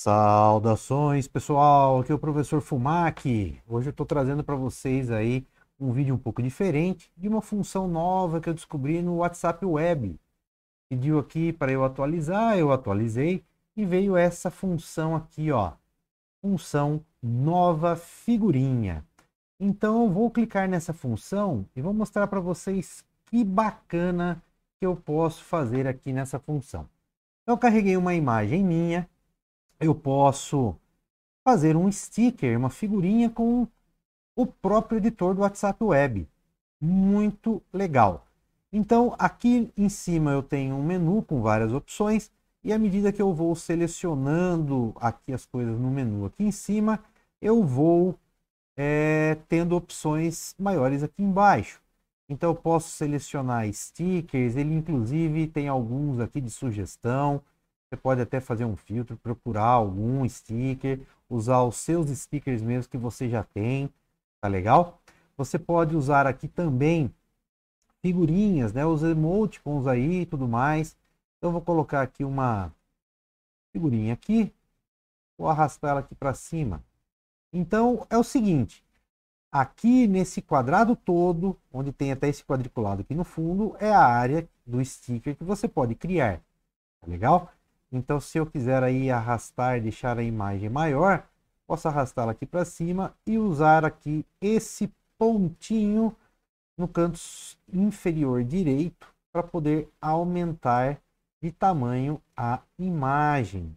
Saudações pessoal, aqui é o professor Fumac. Hoje eu estou trazendo para vocês aí um vídeo um pouco diferente de uma função nova que eu descobri no WhatsApp Web. Pediu aqui para eu atualizar, eu atualizei e veio essa função aqui, ó, função nova figurinha. Então eu vou clicar nessa função e vou mostrar para vocês que bacana que eu posso fazer aqui nessa função. Então, eu carreguei uma imagem minha eu posso fazer um sticker, uma figurinha com o próprio editor do WhatsApp Web. Muito legal. Então, aqui em cima eu tenho um menu com várias opções e à medida que eu vou selecionando aqui as coisas no menu aqui em cima, eu vou é, tendo opções maiores aqui embaixo. Então eu posso selecionar stickers, ele inclusive tem alguns aqui de sugestão. Você pode até fazer um filtro, procurar algum sticker, usar os seus stickers mesmo que você já tem, tá legal? Você pode usar aqui também figurinhas, né? Os emoticons aí e tudo mais. Então vou colocar aqui uma figurinha aqui, vou arrastar ela aqui para cima. Então é o seguinte, aqui nesse quadrado todo, onde tem até esse quadriculado aqui no fundo, é a área do sticker que você pode criar, tá legal? Então, se eu quiser aí arrastar, deixar a imagem maior, posso arrastá-la aqui para cima e usar aqui esse pontinho no canto inferior direito para poder aumentar de tamanho a imagem.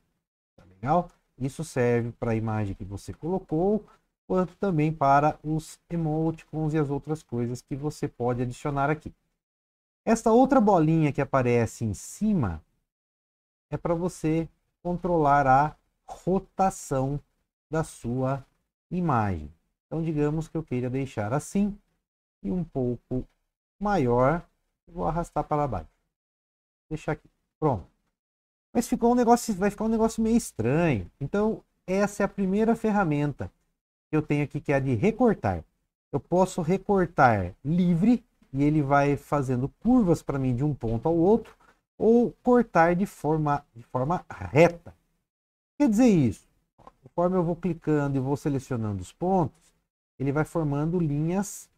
Tá legal? Isso serve para a imagem que você colocou, quanto também para os emoticons e as outras coisas que você pode adicionar aqui. Esta outra bolinha que aparece em cima é para você controlar a rotação da sua imagem. Então, digamos que eu queira deixar assim e um pouco maior. Vou arrastar para baixo. Deixar aqui. Pronto. Mas ficou um negócio, vai ficar um negócio meio estranho. Então, essa é a primeira ferramenta que eu tenho aqui, que é a de recortar. Eu posso recortar livre e ele vai fazendo curvas para mim de um ponto ao outro ou cortar de forma, de forma reta. Quer dizer isso? Conforme eu vou clicando e vou selecionando os pontos, ele vai formando linhas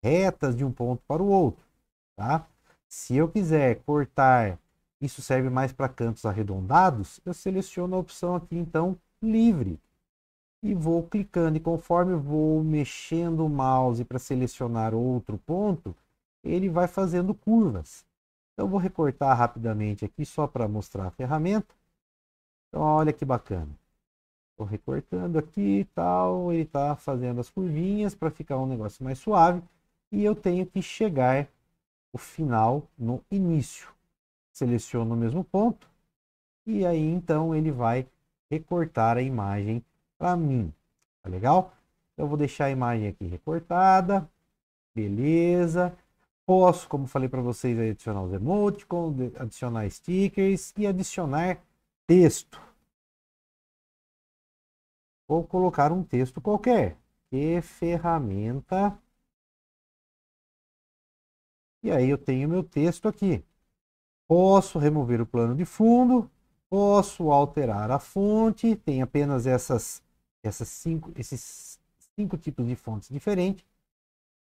retas de um ponto para o outro. Tá? Se eu quiser cortar, isso serve mais para cantos arredondados, eu seleciono a opção aqui então livre e vou clicando. E conforme vou mexendo o mouse para selecionar outro ponto, ele vai fazendo curvas. Então, vou recortar rapidamente aqui só para mostrar a ferramenta. Então, olha que bacana. Estou recortando aqui e tal. Ele está fazendo as curvinhas para ficar um negócio mais suave. E eu tenho que chegar o final no início. Seleciono o mesmo ponto. E aí, então, ele vai recortar a imagem para mim. Tá legal? Então, eu vou deixar a imagem aqui recortada. Beleza. Posso, como falei para vocês, adicionar os emoticons, adicionar stickers e adicionar texto. Vou colocar um texto qualquer. E é ferramenta. E aí eu tenho meu texto aqui. Posso remover o plano de fundo, posso alterar a fonte, tem apenas essas, essas cinco, esses cinco tipos de fontes diferentes.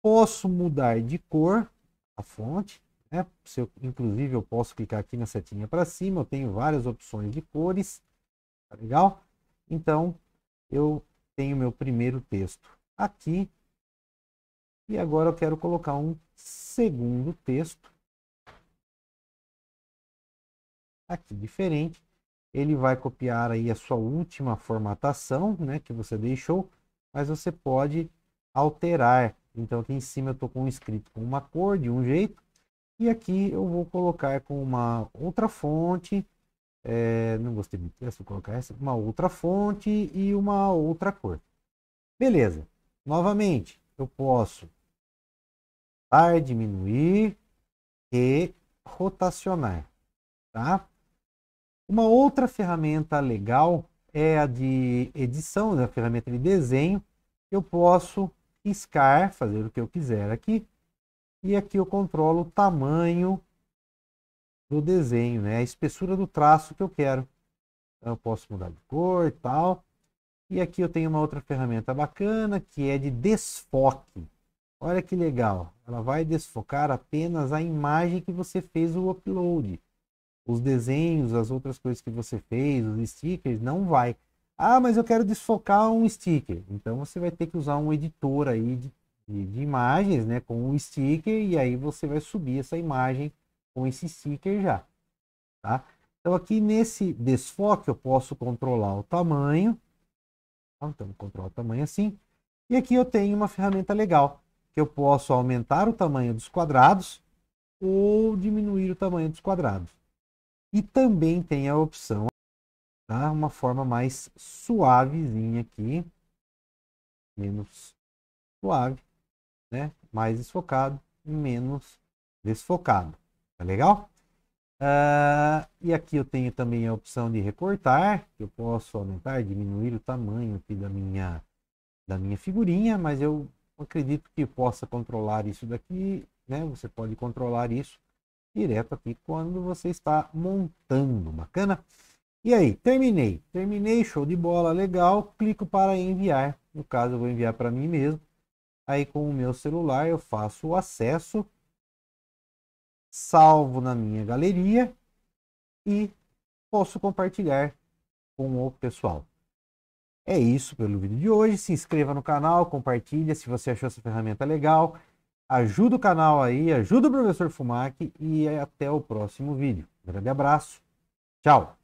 Posso mudar de cor, a fonte. Né? Eu, inclusive, eu posso clicar aqui na setinha para cima, eu tenho várias opções de cores, tá legal? Então, eu tenho meu primeiro texto aqui, e agora eu quero colocar um segundo texto, aqui diferente, ele vai copiar aí a sua última formatação, né, que você deixou, mas você pode alterar então aqui em cima eu estou com um escrito com uma cor de um jeito. E aqui eu vou colocar com uma outra fonte. É, não gostei muito dessa, vou colocar essa. Uma outra fonte e uma outra cor. Beleza. Novamente, eu posso dar, diminuir e rotacionar. Tá? Uma outra ferramenta legal é a de edição, né? a ferramenta de desenho. Eu posso piscar, fazer o que eu quiser aqui. E aqui eu controlo o tamanho do desenho, né? a espessura do traço que eu quero. Então, eu posso mudar de cor e tal. E aqui eu tenho uma outra ferramenta bacana que é de desfoque. Olha que legal, ela vai desfocar apenas a imagem que você fez o upload. Os desenhos, as outras coisas que você fez, os stickers, não vai. Ah, mas eu quero desfocar um sticker. Então você vai ter que usar um editor aí de, de, de imagens, né, com um sticker e aí você vai subir essa imagem com esse sticker já, tá? Então aqui nesse desfoque eu posso controlar o tamanho. Ah, então controlar o tamanho assim. E aqui eu tenho uma ferramenta legal, que eu posso aumentar o tamanho dos quadrados ou diminuir o tamanho dos quadrados. E também tem a opção tá? Uma forma mais suavezinha aqui, menos suave, né? Mais desfocado, menos desfocado, tá legal? Uh, e aqui eu tenho também a opção de recortar, eu posso aumentar, diminuir o tamanho aqui da minha, da minha figurinha, mas eu acredito que possa controlar isso daqui, né? Você pode controlar isso direto aqui quando você está montando, bacana? E aí, terminei. Terminei, show de bola, legal. Clico para enviar. No caso, eu vou enviar para mim mesmo. Aí, com o meu celular, eu faço o acesso, salvo na minha galeria e posso compartilhar com o pessoal. É isso pelo vídeo de hoje. Se inscreva no canal, compartilha se você achou essa ferramenta legal. Ajuda o canal aí, ajuda o professor Fumac e até o próximo vídeo. Um grande abraço. Tchau.